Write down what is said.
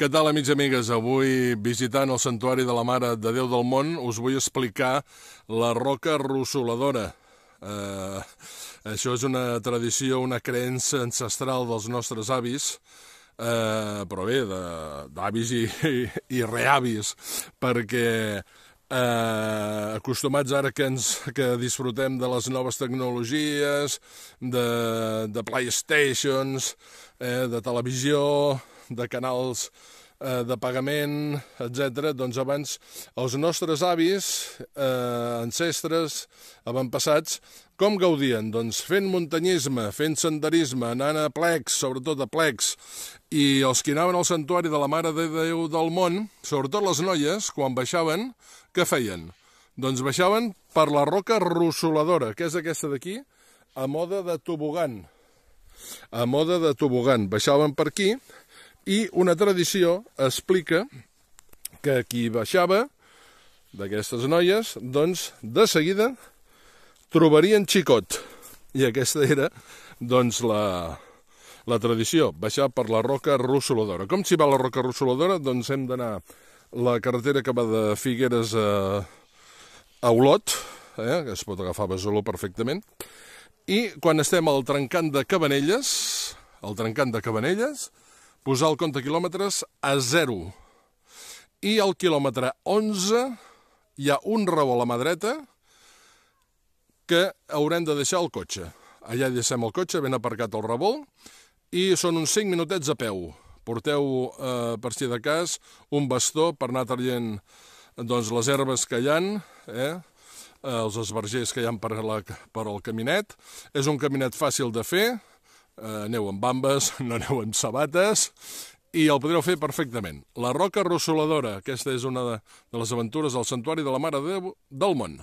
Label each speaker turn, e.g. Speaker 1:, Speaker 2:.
Speaker 1: Què tal, amics i amigues? Avui, visitant el Santuari de la Mare de Déu del Món, us vull explicar la roca russoladora. Eh, això és una tradició, una creença ancestral dels nostres avis, eh, però bé, d'avis i, i, i reavis, perquè eh, acostumats ara que, ens, que disfrutem de les noves tecnologies, de, de PlayStations, eh, de televisió, de canals eh, de pagament, etc. doncs abans els nostres avis, eh, ancestres, avantpassats, com gaudien? Doncs fent muntanyisme, fent senderisme, anant a plecs, sobretot a plecs, i els que anaven al santuari de la Mare de Déu del món, sobretot les noies, quan baixaven, què feien? Doncs baixaven per la roca russoladora, que és aquesta d'aquí, a moda de tobogan. A moda de tobogan. Baixaven per aquí i una tradició explica que qui baixava d'aquestes noies, doncs, de seguida trobarien xicot. I aquesta era, doncs, la, la tradició, baixar per la roca russoladora. Com s'hi va la roca russoladora? Doncs hem d'anar la carretera que va de Figueres a, a Olot, eh, que es pot agafar a perfectament, i quan estem al trencant de Cabanelles, al trencant de Cabanelles, posar el compte quilòmetres a 0. I al quilòmetre 11 hi ha un raó a la mà dreta que haurem de deixar el cotxe. Allà deixem el cotxe, ben aparcat el rebol, i són uns 5 minutets a peu. Porteu, eh, per si de cas, un bastó per anar traient doncs, les herbes que hi ha, eh, eh? els esvergers que hi ha per, la, per al caminet. És un caminet fàcil de fer, eh, aneu amb bambes, no aneu amb sabates, i el podreu fer perfectament. La roca rossoladora, aquesta és una de, de les aventures del Santuari de la Mare de Déu del món.